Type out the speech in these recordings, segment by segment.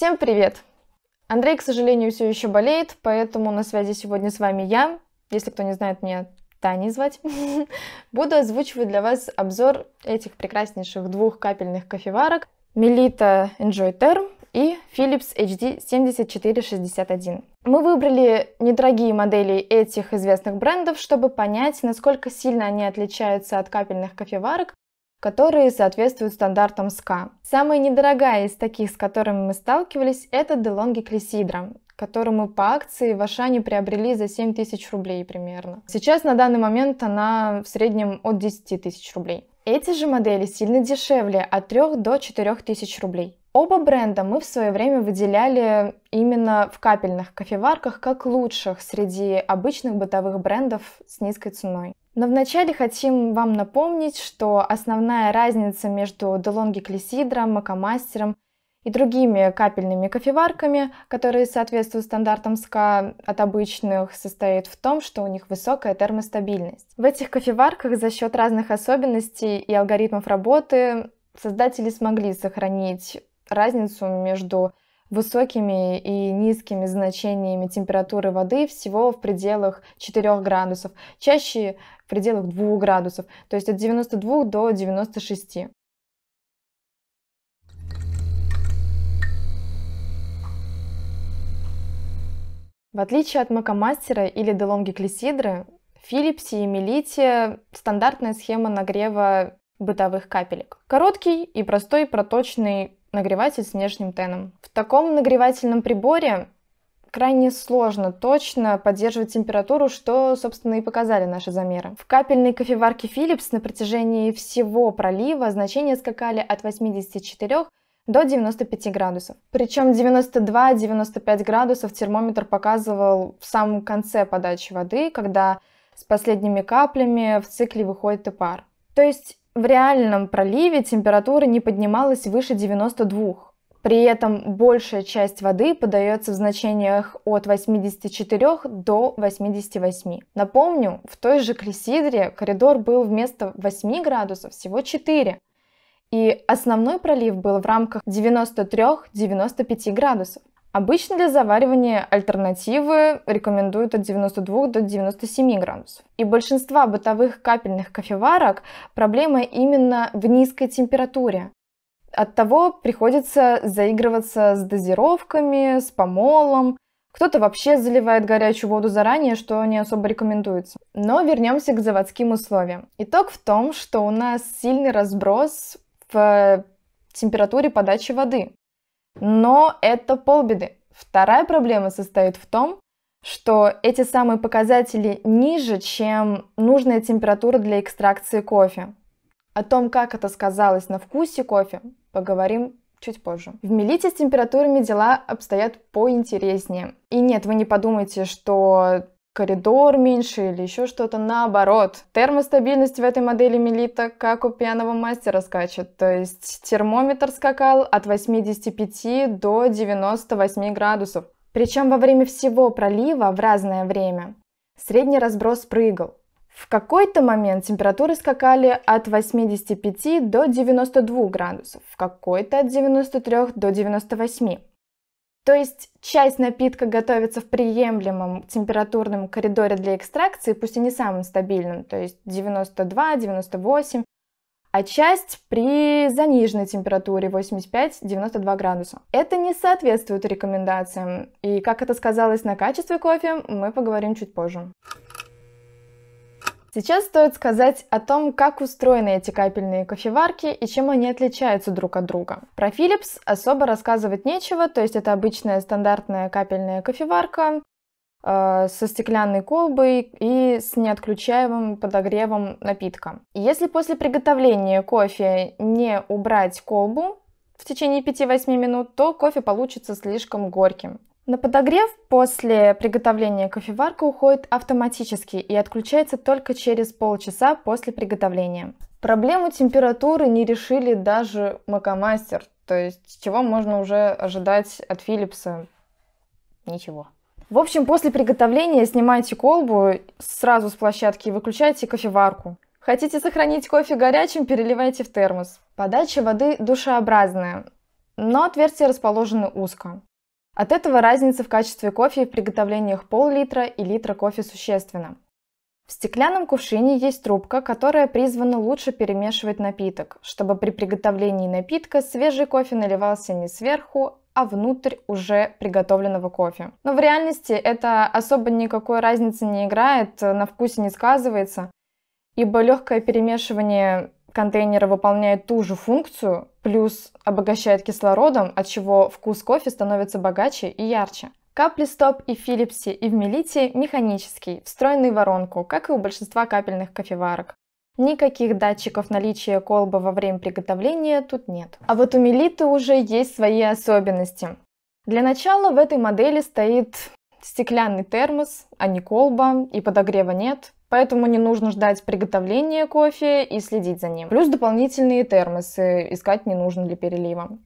Всем привет! Андрей, к сожалению, все еще болеет, поэтому на связи сегодня с вами я. Если кто не знает, меня Тани звать. Буду озвучивать для вас обзор этих прекраснейших двух капельных кофеварок Melita Enjoy Term и Philips HD 7461. Мы выбрали недорогие модели этих известных брендов, чтобы понять, насколько сильно они отличаются от капельных кофеварок которые соответствуют стандартам СКА. Самая недорогая из таких, с которыми мы сталкивались, это DeLonghi Clessidra, которую мы по акции в Ашане приобрели за 7 тысяч рублей примерно. Сейчас на данный момент она в среднем от 10 тысяч рублей. Эти же модели сильно дешевле, от 3 до 4 тысяч рублей. Оба бренда мы в свое время выделяли именно в капельных кофеварках как лучших среди обычных бытовых брендов с низкой ценой. Но вначале хотим вам напомнить, что основная разница между Долонги Клисидром, макомастером и другими капельными кофеварками, которые соответствуют стандартам СКА от обычных, состоит в том, что у них высокая термостабильность. В этих кофеварках за счет разных особенностей и алгоритмов работы создатели смогли сохранить разницу между высокими и низкими значениями температуры воды всего в пределах 4 градусов, чаще в пределах 2 градусов, то есть от 92 до 96. В отличие от Макомастера или Делонги-Клесидры, Филипсе и Мелите стандартная схема нагрева бытовых капелек. Короткий и простой проточный нагреватель с внешним теном. В таком нагревательном приборе крайне сложно точно поддерживать температуру, что, собственно, и показали наши замеры. В капельной кофеварке Philips на протяжении всего пролива значения скакали от 84 до 95 градусов. Причем 92-95 градусов термометр показывал в самом конце подачи воды, когда с последними каплями в цикле выходит и пар. То есть в реальном проливе температура не поднималась выше 92. При этом большая часть воды подается в значениях от 84 до 88. Напомню, в той же Крисидре коридор был вместо 8 градусов всего 4. И основной пролив был в рамках 93-95 градусов. Обычно для заваривания альтернативы рекомендуют от 92 до 97 градусов. И большинство бытовых капельных кофеварок проблема именно в низкой температуре. От того приходится заигрываться с дозировками, с помолом. Кто-то вообще заливает горячую воду заранее, что не особо рекомендуется. Но вернемся к заводским условиям. Итог в том, что у нас сильный разброс в температуре подачи воды. Но это полбеды. Вторая проблема состоит в том, что эти самые показатели ниже, чем нужная температура для экстракции кофе. О том, как это сказалось на вкусе кофе, поговорим чуть позже. В мелите с температурами дела обстоят поинтереснее. И нет, вы не подумайте, что коридор меньше или еще что-то наоборот. Термостабильность в этой модели Мелита как у пьяного мастера скачет, то есть термометр скакал от 85 до 98 градусов. Причем во время всего пролива в разное время средний разброс прыгал. В какой-то момент температуры скакали от 85 до 92 градусов, в какой-то от 93 до 98. То есть часть напитка готовится в приемлемом температурном коридоре для экстракции, пусть и не самым стабильным, то есть 92-98, а часть при заниженной температуре 85-92 градуса. Это не соответствует рекомендациям, и как это сказалось на качестве кофе, мы поговорим чуть позже. Сейчас стоит сказать о том, как устроены эти капельные кофеварки и чем они отличаются друг от друга. Про Philips особо рассказывать нечего, то есть это обычная стандартная капельная кофеварка э, со стеклянной колбой и с неотключаемым подогревом напитка. Если после приготовления кофе не убрать колбу в течение 5-8 минут, то кофе получится слишком горьким. На подогрев после приготовления кофеварка уходит автоматически и отключается только через полчаса после приготовления. Проблему температуры не решили даже макомастер, то есть чего можно уже ожидать от Philips? Ничего. В общем, после приготовления снимайте колбу сразу с площадки и выключайте кофеварку. Хотите сохранить кофе горячим, переливайте в термос. Подача воды душеобразная, но отверстия расположены узко. От этого разница в качестве кофе в приготовлениях пол-литра и литра кофе существенна. В стеклянном кувшине есть трубка, которая призвана лучше перемешивать напиток, чтобы при приготовлении напитка свежий кофе наливался не сверху, а внутрь уже приготовленного кофе. Но в реальности это особо никакой разницы не играет, на вкусе не сказывается, ибо легкое перемешивание контейнера выполняет ту же функцию, плюс обогащает кислородом, от чего вкус кофе становится богаче и ярче. Каплистоп и в и в Мелите механический, встроенный в воронку, как и у большинства капельных кофеварок. Никаких датчиков наличия колбы во время приготовления тут нет. А вот у Мелиты уже есть свои особенности. Для начала в этой модели стоит стеклянный термос, а не колба, и подогрева нет, поэтому не нужно ждать приготовления кофе и следить за ним. Плюс дополнительные термосы искать не нужно для перелива.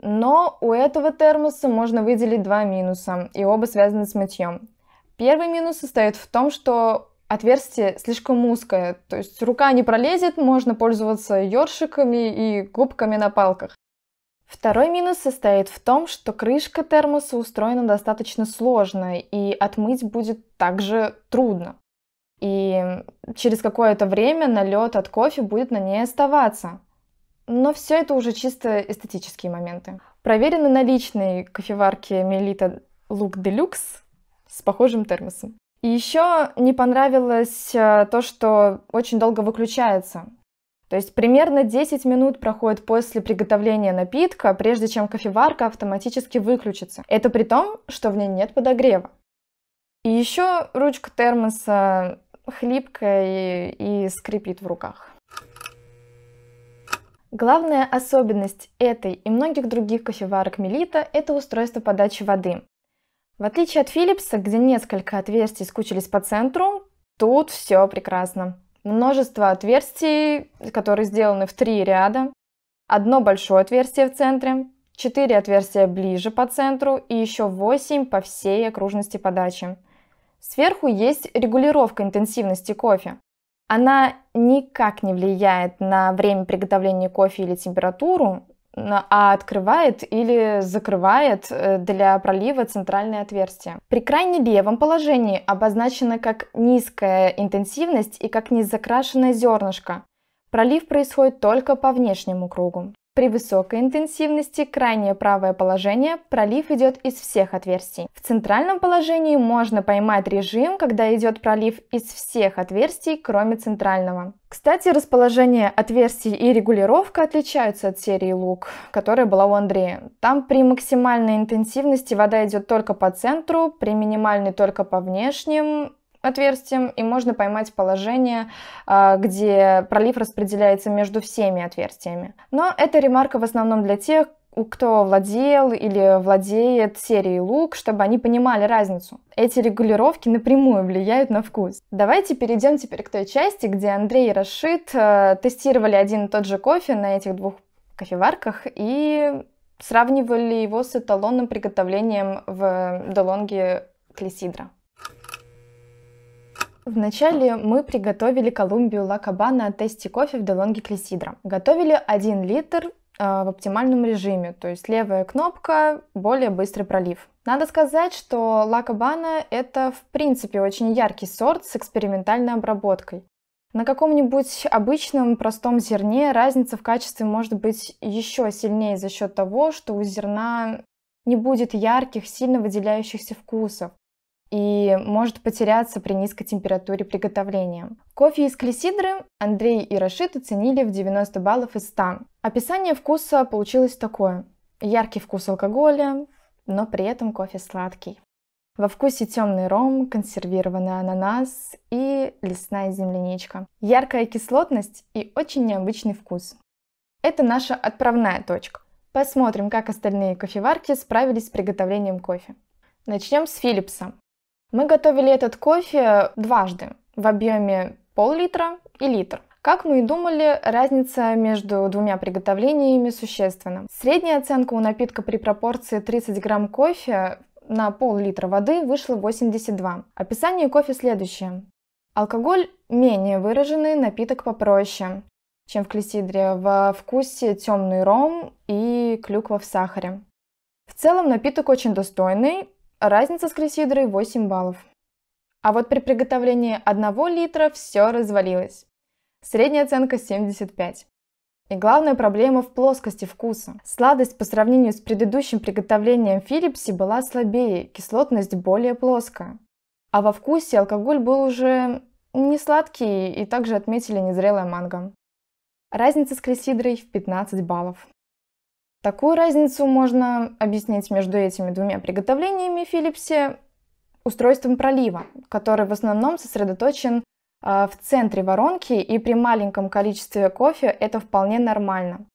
Но у этого термоса можно выделить два минуса, и оба связаны с мытьем. Первый минус состоит в том, что отверстие слишком узкое, то есть рука не пролезет, можно пользоваться ёршиками и губками на палках. Второй минус состоит в том, что крышка термоса устроена достаточно сложно, и отмыть будет также трудно. И через какое-то время налет от кофе будет на ней оставаться. Но все это уже чисто эстетические моменты. Проверены наличные кофеварки Melita Look Deluxe с похожим термосом. И еще не понравилось э, то, что очень долго выключается. То есть примерно 10 минут проходит после приготовления напитка, прежде чем кофеварка автоматически выключится. Это при том, что в ней нет подогрева. И еще ручка термоса хлипкая и, скрипит в руках. Главная особенность этой и многих других кофеварок Мелита – это устройство подачи воды. В отличие от Philips, где несколько отверстий скучились по центру, тут все прекрасно множество отверстий, которые сделаны в три ряда, одно большое отверстие в центре, четыре отверстия ближе по центру и еще восемь по всей окружности подачи. Сверху есть регулировка интенсивности кофе. Она никак не влияет на время приготовления кофе или температуру, а открывает или закрывает э, для пролива центральное отверстие. При крайне левом положении обозначено как низкая интенсивность и как незакрашенное зернышко. Пролив происходит только по внешнему кругу. При высокой интенсивности крайнее правое положение пролив идет из всех отверстий. В центральном положении можно поймать режим, когда идет пролив из всех отверстий, кроме центрального. Кстати, расположение отверстий и регулировка отличаются от серии лук, которая была у Андрея. Там при максимальной интенсивности вода идет только по центру, при минимальной только по внешним, отверстием, и можно поймать положение, а, где пролив распределяется между всеми отверстиями. Но эта ремарка в основном для тех, кто владел или владеет серией лук, чтобы они понимали разницу. Эти регулировки напрямую влияют на вкус. Давайте перейдем теперь к той части, где Андрей и Рашид э, тестировали один и тот же кофе на этих двух кофеварках и сравнивали его с эталонным приготовлением в Долонге Клесидра. Вначале мы приготовили Колумбию Лакабана от Тести кофе в Делонге Кресидра. Готовили 1 литр а, в оптимальном режиме, то есть левая кнопка, более быстрый пролив. Надо сказать, что лакабана это в принципе очень яркий сорт с экспериментальной обработкой. На каком-нибудь обычном простом зерне разница в качестве может быть еще сильнее за счет того, что у зерна не будет ярких, сильно выделяющихся вкусов и может потеряться при низкой температуре приготовления. Кофе из клесидры Андрей и Рашид оценили в 90 баллов из 100. Описание вкуса получилось такое. Яркий вкус алкоголя, но при этом кофе сладкий. Во вкусе темный ром, консервированный ананас и лесная земляничка. Яркая кислотность и очень необычный вкус. Это наша отправная точка. Посмотрим, как остальные кофеварки справились с приготовлением кофе. Начнем с Филипса. Мы готовили этот кофе дважды в объеме пол-литра и литр. Как мы и думали, разница между двумя приготовлениями существенна. Средняя оценка у напитка при пропорции 30 грамм кофе на пол-литра воды вышла 82. Описание кофе следующее. Алкоголь менее выраженный, напиток попроще, чем в клесидре. Во вкусе темный ром и клюква в сахаре. В целом напиток очень достойный, Разница с кресидрой 8 баллов. А вот при приготовлении 1 литра все развалилось. Средняя оценка 75. И главная проблема в плоскости вкуса. Сладость по сравнению с предыдущим приготовлением Филипси была слабее, кислотность более плоская. А во вкусе алкоголь был уже не сладкий и также отметили незрелая манго. Разница с кресидрой в 15 баллов. Такую разницу можно объяснить между этими двумя приготовлениями в устройством пролива, который в основном сосредоточен а, в центре воронки и при маленьком количестве кофе это вполне нормально.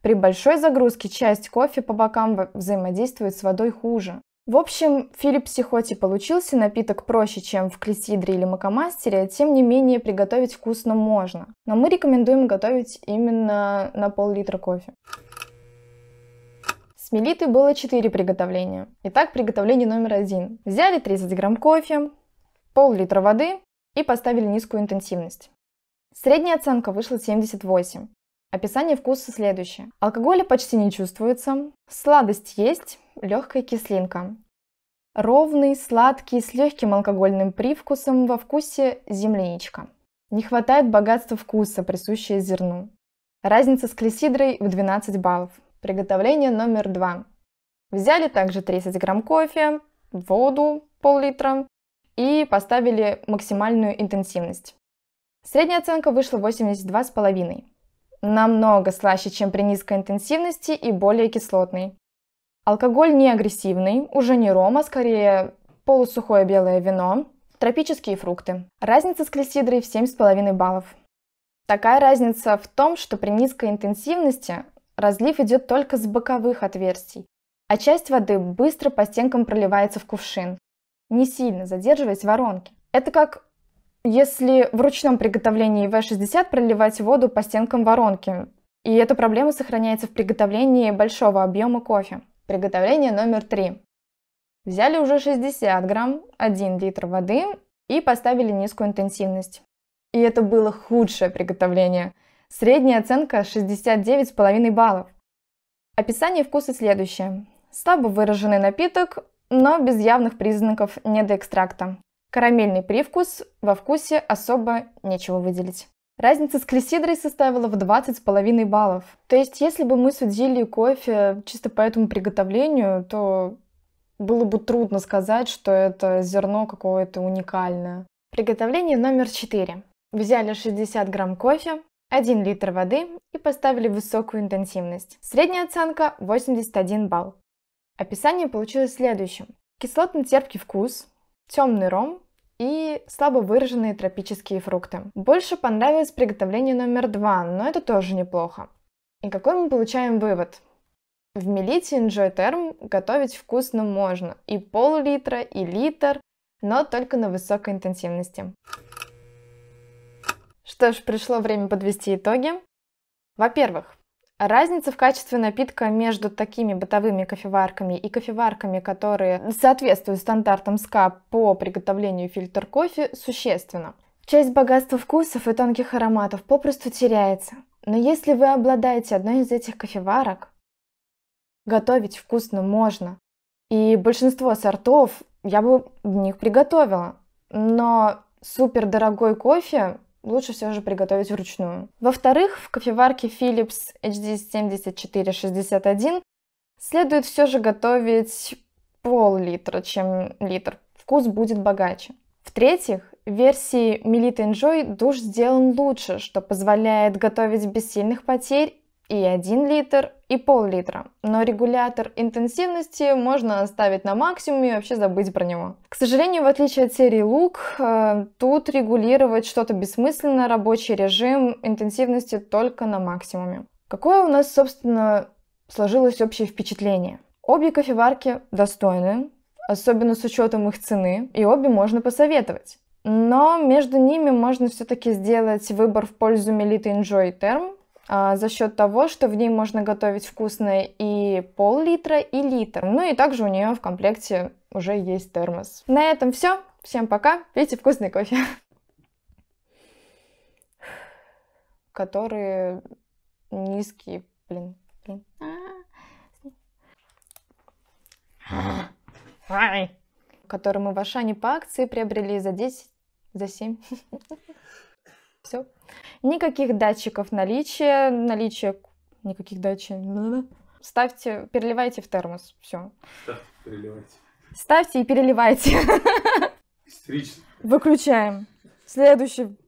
При большой загрузке часть кофе по бокам взаимодействует с водой хуже. В общем, в хоть и получился напиток проще, чем в Клесидре или Макомастере, тем не менее приготовить вкусно можно. Но мы рекомендуем готовить именно на пол-литра кофе. С мелитой было 4 приготовления. Итак, приготовление номер один. Взяли 30 грамм кофе, пол-литра воды и поставили низкую интенсивность. Средняя оценка вышла 78. Описание вкуса следующее. Алкоголя почти не чувствуется, сладость есть, легкая кислинка. Ровный, сладкий, с легким алкогольным привкусом, во вкусе земляничка. Не хватает богатства вкуса, присущее зерну. Разница с клесидрой в 12 баллов. Приготовление номер два. Взяли также 30 грамм кофе, воду пол-литра и поставили максимальную интенсивность. Средняя оценка вышла 82,5. Намного слаще, чем при низкой интенсивности и более кислотный. Алкоголь не агрессивный, уже не рома, скорее полусухое белое вино, тропические фрукты. Разница с клесидрой в 7,5 баллов. Такая разница в том, что при низкой интенсивности разлив идет только с боковых отверстий, а часть воды быстро по стенкам проливается в кувшин, не сильно задерживаясь в воронке. Это как если в ручном приготовлении В60 проливать воду по стенкам воронки, и эта проблема сохраняется в приготовлении большого объема кофе. Приготовление номер три. Взяли уже 60 грамм, 1 литр воды и поставили низкую интенсивность. И это было худшее приготовление – Средняя оценка 69,5 баллов. Описание вкуса следующее. Слабо выраженный напиток, но без явных признаков недоэкстракта. Карамельный привкус, во вкусе особо нечего выделить. Разница с клесидрой составила в 20,5 баллов. То есть, если бы мы судили кофе чисто по этому приготовлению, то было бы трудно сказать, что это зерно какое-то уникальное. Приготовление номер 4. Взяли 60 грамм кофе, 1 литр воды и поставили высокую интенсивность. Средняя оценка 81 балл. Описание получилось следующим. Кислотно-терпкий вкус, темный ром и слабо выраженные тропические фрукты. Больше понравилось приготовление номер два, но это тоже неплохо. И какой мы получаем вывод? В Мелите Enjoy Term готовить вкусно можно. И пол-литра, и литр, но только на высокой интенсивности. Что ж, пришло время подвести итоги. Во-первых, Разница в качестве напитка между такими бытовыми кофеварками и кофеварками, которые соответствуют стандартам СКА по приготовлению фильтр кофе, существенна. Часть богатства вкусов и тонких ароматов попросту теряется. Но если вы обладаете одной из этих кофеварок, готовить вкусно можно. И большинство сортов я бы в них приготовила. Но супер дорогой кофе лучше все же приготовить вручную. Во-вторых, в кофеварке Philips HD7461 следует все же готовить пол-литра, чем литр. Вкус будет богаче. В-третьих, в версии Melita Enjoy душ сделан лучше, что позволяет готовить без сильных потерь и 1 литр, и пол-литра. Но регулятор интенсивности можно оставить на максимуме и вообще забыть про него. К сожалению, в отличие от серии Look, э, тут регулировать что-то бессмысленно, рабочий режим интенсивности только на максимуме. Какое у нас, собственно, сложилось общее впечатление? Обе кофеварки достойны, особенно с учетом их цены, и обе можно посоветовать. Но между ними можно все-таки сделать выбор в пользу Melita Enjoy Therm. А, за счет того, что в ней можно готовить вкусное и пол-литра, и литр. Ну и также у нее в комплекте уже есть термос. На этом все. Всем пока. Пейте вкусный кофе. Которые низкие, блин. Который мы в Ашане по акции приобрели за 10, за 7. Все. Никаких датчиков наличия, наличия никаких датчиков. Ставьте, переливайте в термос. Все. Ставьте, переливайте. Ставьте и переливайте. Истерично. Выключаем. Следующий